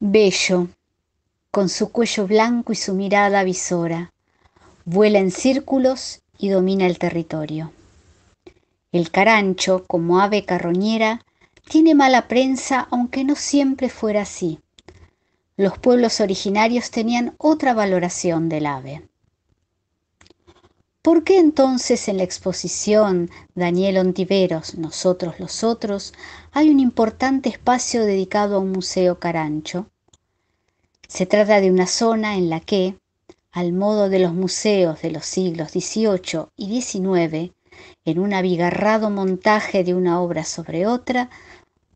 Bello, con su cuello blanco y su mirada visora, vuela en círculos y domina el territorio. El carancho, como ave carroñera, tiene mala prensa aunque no siempre fuera así. Los pueblos originarios tenían otra valoración del ave. ¿Por qué entonces en la exposición Daniel Ontiveros, Nosotros los Otros, hay un importante espacio dedicado a un museo carancho? Se trata de una zona en la que, al modo de los museos de los siglos XVIII y XIX, en un abigarrado montaje de una obra sobre otra,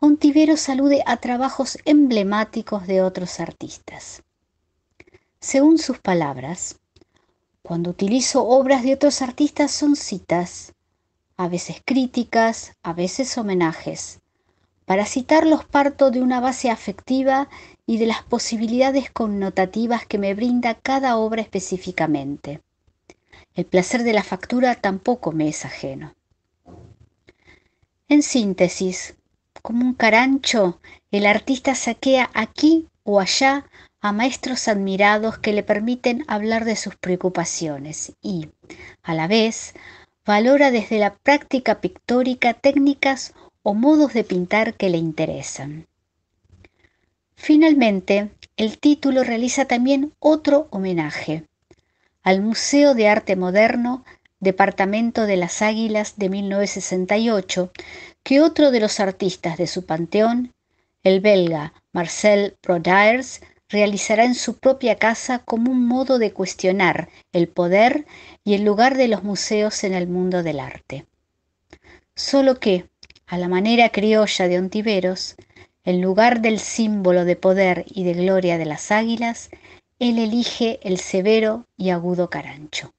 Ontiveros alude a trabajos emblemáticos de otros artistas. Según sus palabras, cuando utilizo obras de otros artistas son citas, a veces críticas, a veces homenajes. Para citarlos parto de una base afectiva y de las posibilidades connotativas que me brinda cada obra específicamente. El placer de la factura tampoco me es ajeno. En síntesis, como un carancho, el artista saquea aquí o allá a maestros admirados que le permiten hablar de sus preocupaciones y, a la vez, valora desde la práctica pictórica técnicas o modos de pintar que le interesan. Finalmente, el título realiza también otro homenaje al Museo de Arte Moderno Departamento de las Águilas de 1968, que otro de los artistas de su panteón, el belga Marcel Prodyers, realizará en su propia casa como un modo de cuestionar el poder y el lugar de los museos en el mundo del arte. Solo que, a la manera criolla de Ontiveros, en lugar del símbolo de poder y de gloria de las águilas, él elige el severo y agudo carancho.